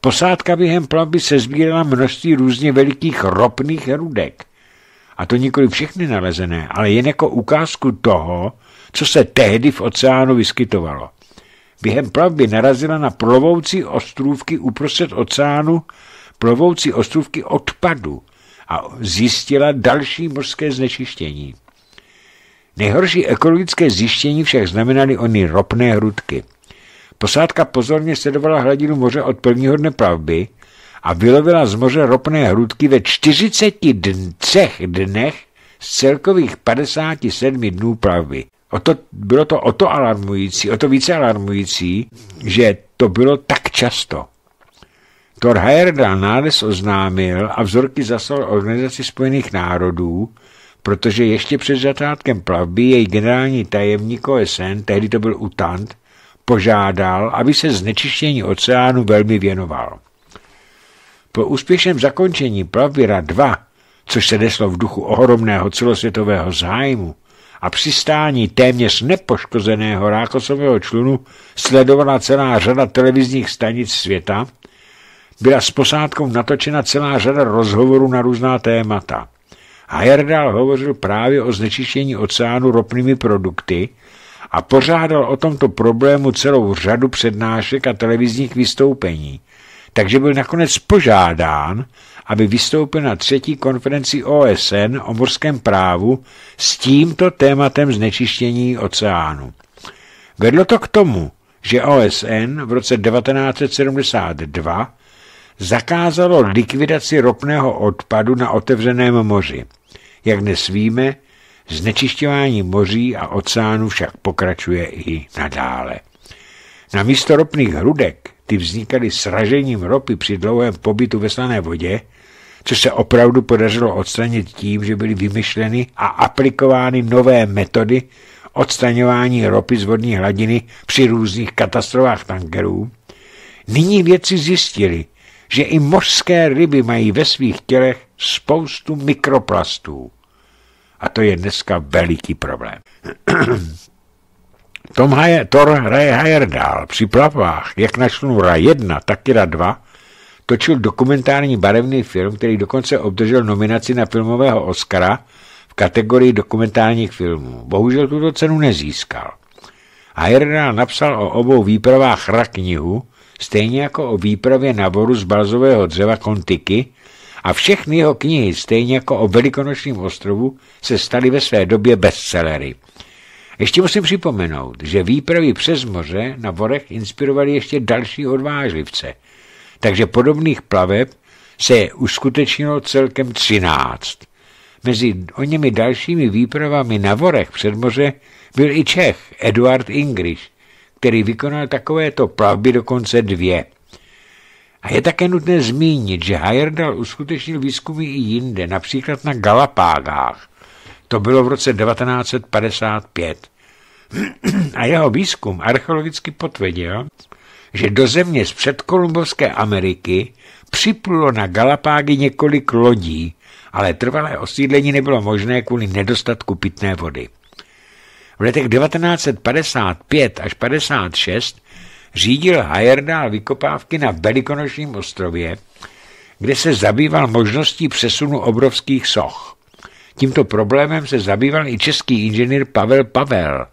Posádka během plavby se sbírala množství různě velikých ropných rudek – a to nikoli všechny nalezené, ale jen jako ukázku toho, co se tehdy v oceánu vyskytovalo. Během plavby narazila na plovoucí ostrůvky uprostřed oceánu, plovoucí ostrůvky odpadu a zjistila další mořské znečištění. Nejhorší ekologické zjištění však znamenaly ony ropné hrudky. Posádka pozorně sledovala hladinu moře od prvního dne plavby a vylovila z moře ropné hrudky ve 43 dnech z celkových 57 dnů plavby. O to, bylo to o to alarmující, o to více alarmující, že to bylo tak často. Thor Heyerdahl nález oznámil a vzorky zaslal Organizaci spojených národů, protože ještě před začátkem plavby její generální tajemník OSN, tehdy to byl Utant, požádal, aby se znečištění oceánu velmi věnoval. Po úspěšném zakončení Plavira 2, což se neslo v duchu ohromného celosvětového zájmu, a přistání téměř nepoškozeného rákosového člunu sledovala celá řada televizních stanic světa, byla s posádkou natočena celá řada rozhovorů na různá témata. Heyerdahl hovořil právě o znečištění oceánu ropnými produkty a pořádal o tomto problému celou řadu přednášek a televizních vystoupení – takže byl nakonec požádán, aby vystoupil na třetí konferenci OSN o morském právu s tímto tématem znečištění oceánu. Vedlo to k tomu, že OSN v roce 1972 zakázalo likvidaci ropného odpadu na otevřeném moři. Jak dnes víme, znečišťování moří a oceánu však pokračuje i nadále. Na místo ropných hrudek ty vznikaly sražením ropy při dlouhém pobytu ve slané vodě, což se opravdu podařilo odstranit tím, že byly vymyšleny a aplikovány nové metody odstraňování ropy z vodní hladiny při různých katastrofách tankerů, nyní vědci zjistili, že i mořské ryby mají ve svých tělech spoustu mikroplastů. A to je dneska veliký problém. Tom Haje, Thor hraje Heyerdahl při plavách, jak na Šnura 1, tak Kira 2, točil dokumentární barevný film, který dokonce obdržel nominaci na filmového Oscara v kategorii dokumentárních filmů. Bohužel tuto cenu nezískal. Heyerdahl napsal o obou výpravách Ra knihu, stejně jako o výpravě na z balzového dřeva Kontiky, a všechny jeho knihy, stejně jako o Velikonočním ostrovu, se staly ve své době bestsellery. Ještě musím připomenout, že výpravy přes moře na vorech inspirovaly ještě další odvážlivce, takže podobných plaveb se uskutečnilo celkem 13. Mezi o němi dalšími výpravami na vorech před moře byl i Čech Eduard Ingrish, který vykonal takovéto plavby dokonce dvě. A je také nutné zmínit, že Heyerdahl uskutečnil výzkumy i jinde, například na Galapágách, to bylo v roce 1955. A jeho výzkum archeologicky potvrdil, že do země z předkolumbovské Ameriky připlulo na Galapágy několik lodí, ale trvalé osídlení nebylo možné kvůli nedostatku pitné vody. V letech 1955 až 56 řídil Heyerdahl vykopávky na Velikonočním ostrově, kde se zabýval možností přesunu obrovských soch. Tímto problémem se zabýval i český inženýr Pavel Pavel,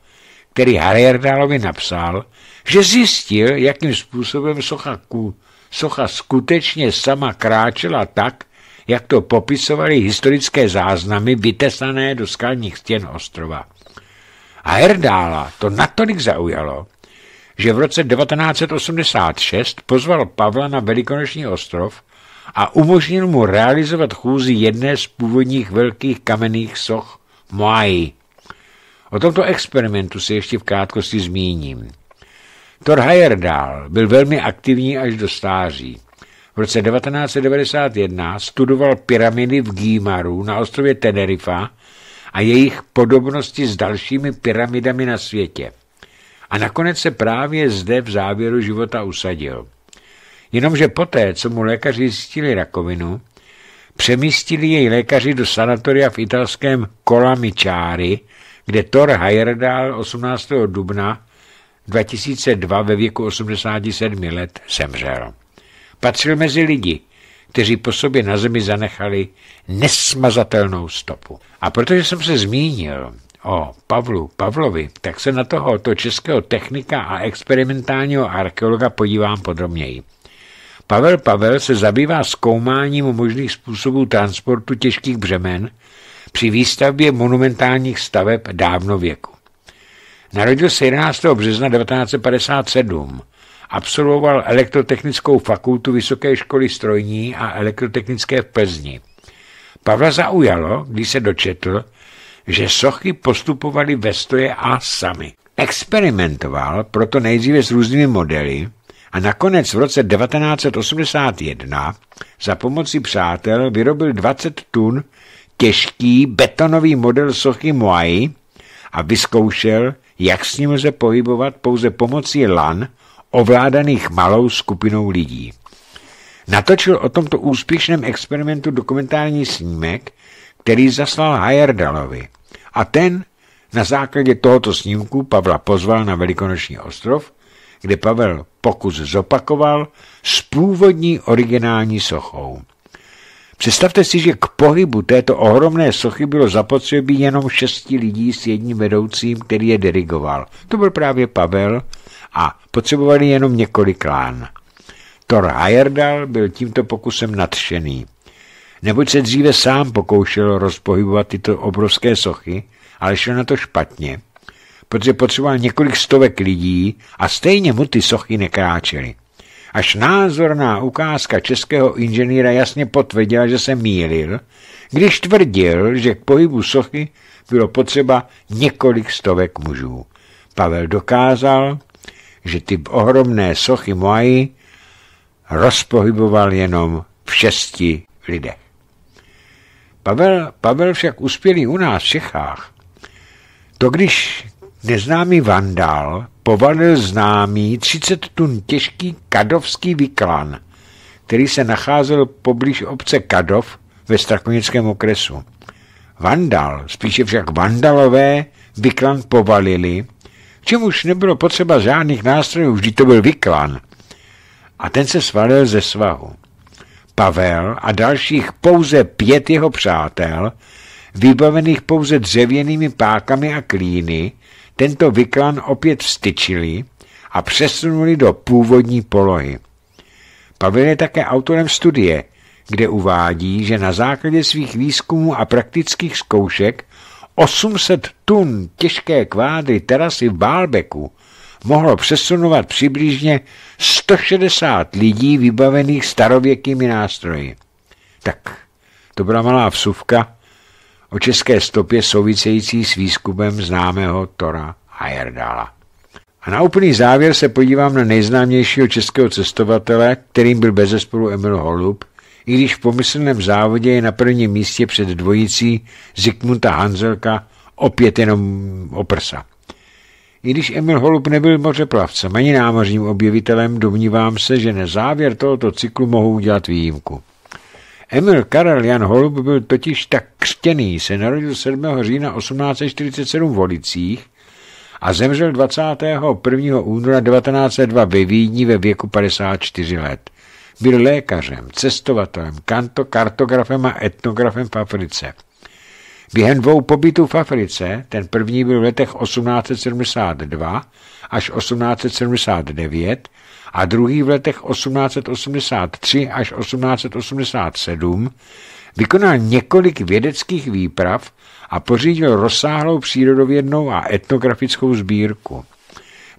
který Heyerdahlovi napsal, že zjistil, jakým způsobem socha, ku, socha skutečně sama kráčela tak, jak to popisovaly historické záznamy vytesané do skalních stěn ostrova. Herdála to natolik zaujalo, že v roce 1986 pozval Pavla na Velikonoční ostrov, a umožnil mu realizovat chůzi jedné z původních velkých kamenných soch Moai. O tomto experimentu se ještě v krátkosti zmíním. Thor Heyerdahl byl velmi aktivní až do stáří. V roce 1991 studoval pyramidy v Gímaru na ostrově Tenerifa a jejich podobnosti s dalšími pyramidami na světě. A nakonec se právě zde v závěru života usadil. Jenomže poté, co mu lékaři zjistili rakovinu, přemístili jej lékaři do sanatoria v italském Kolamičáry, kde Thor Heyerdahl 18. dubna 2002 ve věku 87 let zemřel. Patřil mezi lidi, kteří po sobě na zemi zanechali nesmazatelnou stopu. A protože jsem se zmínil o Pavlu Pavlovi, tak se na tohoto českého technika a experimentálního archeologa podívám podrobněji. Pavel Pavel se zabývá zkoumáním možných způsobů transportu těžkých břemen při výstavbě monumentálních staveb věku. Narodil se 11. března 1957 absolvoval elektrotechnickou fakultu Vysoké školy strojní a elektrotechnické v Plzni. Pavla zaujalo, když se dočetl, že sochy postupovaly ve stoje a sami. Experimentoval proto nejdříve s různými modely, a nakonec v roce 1981 za pomocí přátel vyrobil 20 tun těžký betonový model sochy Moai a vyzkoušel, jak s ním lze pohybovat pouze pomocí lan ovládaných malou skupinou lidí. Natočil o tomto úspěšném experimentu dokumentární snímek, který zaslal Hajerdalovi A ten na základě tohoto snímku Pavla pozval na Velikonoční ostrov, kde Pavel pokus zopakoval s původní originální sochou. Představte si, že k pohybu této ohromné sochy bylo zapotřebí jenom šesti lidí s jedním vedoucím, který je dirigoval. To byl právě Pavel a potřebovali jenom několik lán. Thor Heyerdahl byl tímto pokusem nadšený. Neboť se dříve sám pokoušel rozpohybovat tyto obrovské sochy, ale šlo na to špatně – protože potřeboval několik stovek lidí a stejně mu ty sochy nekráčely. Až názorná ukázka českého inženýra jasně potvrdila, že se mýlil, když tvrdil, že k pohybu sochy bylo potřeba několik stovek mužů. Pavel dokázal, že ty ohromné sochy Moaji rozpohyboval jenom v šesti lidech. Pavel, Pavel však uspělý u nás v Čechách. To když Neznámý vandál povalil známý 30 tun těžký kadovský vyklan, který se nacházel poblíž obce Kadov ve Strakonickém okresu. Vandal, spíše však vandalové, vyklan povalili, čemuž nebylo potřeba žádných nástrojů, vždy to byl vyklan. A ten se svalil ze svahu. Pavel a dalších pouze pět jeho přátel, vybavených pouze dřevěnými pákami a klíny, tento vyklan opět styčili a přesunuli do původní polohy. Pavel je také autorem studie, kde uvádí, že na základě svých výzkumů a praktických zkoušek 800 tun těžké kvádry terasy v Bálbeku mohlo přesunovat přibližně 160 lidí vybavených starověkými nástroji. Tak, to byla malá vsuvka o české stopě související s výzkumem známého Tora Heyerdaala. A na úplný závěr se podívám na nejznámějšího českého cestovatele, kterým byl bezesporu Emil Holub, i když v pomyslném závodě je na prvním místě před dvojicí Zikmunta Hanzelka opět jenom o prsa. I když Emil Holub nebyl mořeplavcem ani námořním objevitelem, domnívám se, že na závěr tohoto cyklu mohu udělat výjimku. Emil Karel Jan Holub byl totiž tak křtěný, se narodil 7. října 1847 v Holicích a zemřel 21. února 1902 ve Vídni ve věku 54 let. Byl lékařem, cestovatelem, kanto, kartografem a etnografem v Africe. Během dvou pobytů v Africe, ten první byl v letech 1872 až 1879, a druhý v letech 1883 až 1887 vykonal několik vědeckých výprav a pořídil rozsáhlou přírodovědnou a etnografickou sbírku.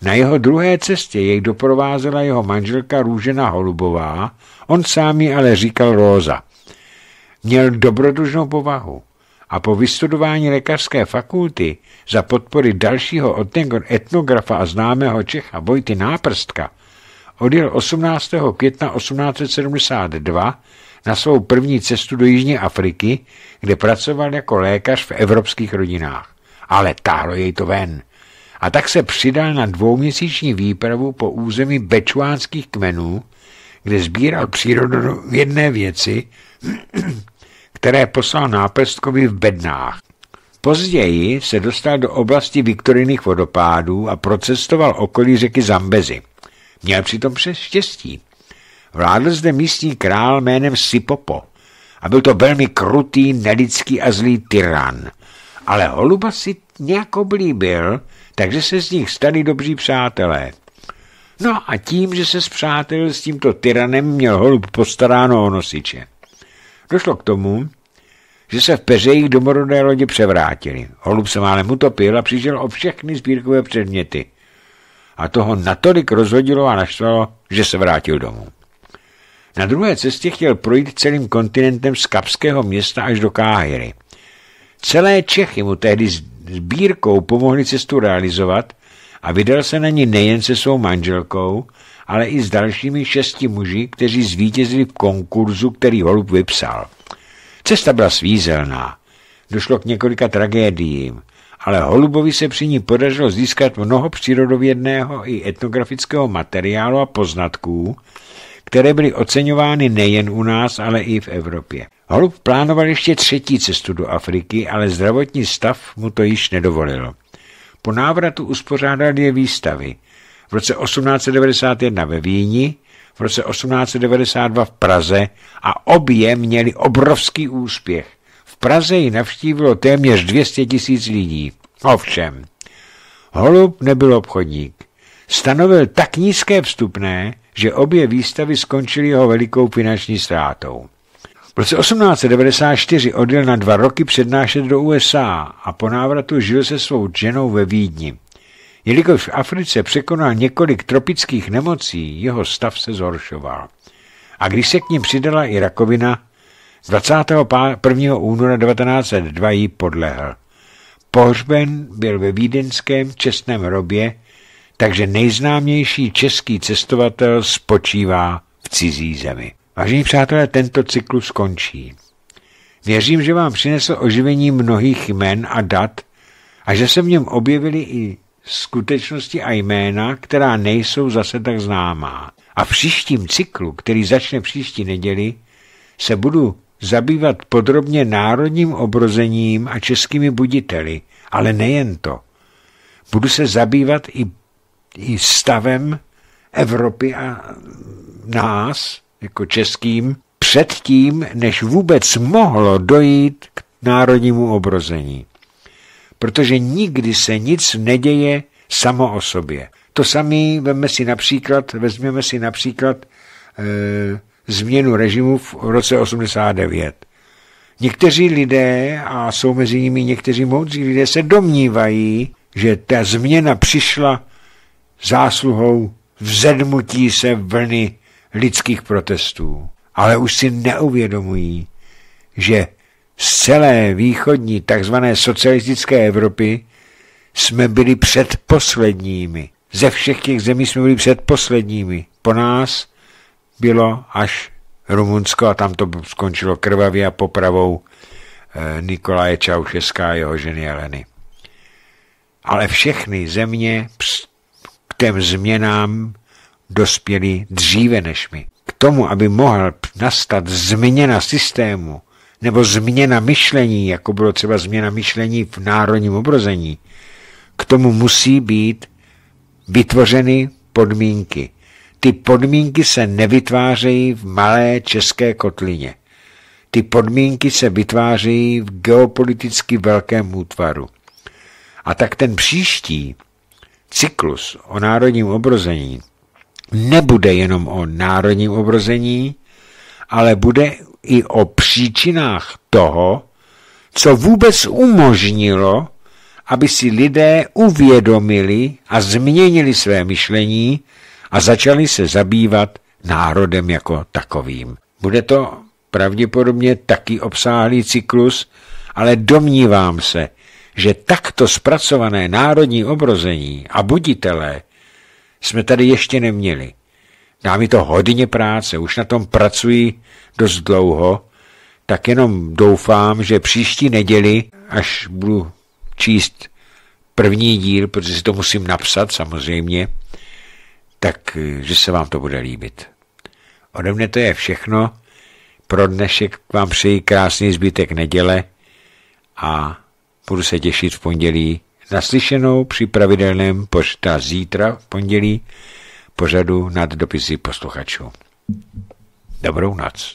Na jeho druhé cestě jej doprovázela jeho manželka Růžena Holubová, on sám ji ale říkal Róza. Měl dobrodružnou povahu a po vystudování lékařské fakulty za podpory dalšího etnografa a známého Čecha Vojty Náprstka odjel 18. května 1872 na svou první cestu do Jižní Afriky, kde pracoval jako lékař v evropských rodinách. Ale táhlo jej to ven. A tak se přidal na dvouměsíční výpravu po území bečuánských kmenů, kde sbíral přírodu jedné věci, které poslal náprstkovi v bednách. Později se dostal do oblasti Viktoriných vodopádů a procestoval okolí řeky Zambezi. Měl přitom přes štěstí. Vládl zde místní král jménem Sipopo a byl to velmi krutý, nelidský a zlý tyran. Ale holuba si nějak oblíbil, takže se z nich stali dobří přátelé. No a tím, že se zpřátelil s tímto tyranem, měl holub postaráno o nosiče. Došlo k tomu, že se v peřejích domorodé lodi převrátili. Holub se málem utopil a přišel o všechny sbírkové předměty – a toho natolik rozhodilo a naštvalo, že se vrátil domů. Na druhé cestě chtěl projít celým kontinentem z Kapského města až do Káhyry. Celé Čechy mu tehdy s sbírkou pomohli cestu realizovat a vydal se na ní nejen se svou manželkou, ale i s dalšími šesti muži, kteří zvítězili v konkurzu, který Holub vypsal. Cesta byla svízelná. Došlo k několika tragédiím ale Holubovi se při ní podařilo získat mnoho přírodovědného i etnografického materiálu a poznatků, které byly oceňovány nejen u nás, ale i v Evropě. Holub plánoval ještě třetí cestu do Afriky, ale zdravotní stav mu to již nedovolilo. Po návratu uspořádal dvě výstavy. V roce 1891 ve Víni, v roce 1892 v Praze a obě měly obrovský úspěch. V Praze ji navštívilo téměř 200 tisíc lidí. Ovšem, Holub nebyl obchodník. Stanovil tak nízké vstupné, že obě výstavy skončily jeho velikou finanční ztrátou. V roce 1894 odjel na dva roky přednášet do USA a po návratu žil se svou ženou ve Vídni. Jelikož v Africe překonal několik tropických nemocí, jeho stav se zhoršoval. A když se k ním přidala i rakovina, z 21. února 1902 jí podlehl. Pohřben byl ve vídeňském čestném robě, takže nejznámější český cestovatel spočívá v cizí zemi. Vážení přátelé, tento cyklus končí. Věřím, že vám přinesl oživení mnohých jmen a dat a že se v něm objevily i skutečnosti a jména, která nejsou zase tak známá. A v příštím cyklu, který začne příští neděli, se budu zabývat podrobně národním obrozením a českými buditeli, ale nejen to. Budu se zabývat i, i stavem Evropy a nás, jako českým, předtím, než vůbec mohlo dojít k národnímu obrození. Protože nikdy se nic neděje samo o sobě. To samé vezmeme si například, vezměme si například eh, změnu režimu v roce 89. Někteří lidé, a jsou mezi nimi někteří moudří lidé, se domnívají, že ta změna přišla zásluhou vzedmutí se vlny lidských protestů. Ale už si neuvědomují, že z celé východní takzvané socialistické Evropy jsme byli předposledními. Ze všech těch zemí jsme byli předposledními. Po nás bylo až Rumunsko a tam to skončilo krvavě a popravou eh, Nikolaje Čaušeska a jeho ženy Eleny. Ale všechny země k těm změnám dospěly dříve než my. K tomu, aby mohl nastat změna systému nebo změna myšlení, jako bylo třeba změna myšlení v národním obrození, k tomu musí být vytvořeny podmínky – ty podmínky se nevytvářejí v malé české kotlině. Ty podmínky se vytvářejí v geopoliticky velkém útvaru. A tak ten příští cyklus o národním obrození nebude jenom o národním obrození, ale bude i o příčinách toho, co vůbec umožnilo, aby si lidé uvědomili a změnili své myšlení a začali se zabývat národem jako takovým. Bude to pravděpodobně taky obsáhlý cyklus, ale domnívám se, že takto zpracované národní obrození a buditelé jsme tady ještě neměli. Dá mi to hodně práce, už na tom pracuji dost dlouho, tak jenom doufám, že příští neděli, až budu číst první díl, protože si to musím napsat samozřejmě, tak eh, že se vám to bude líbit. Ode mne to je všechno. Pro dnešek vám přeji krásný zbytek neděle a budu se těšit v pondělí naslyšenou při pravidelném pořta zítra v pondělí pořadu nad dopisy posluchačů. Dobrou noc.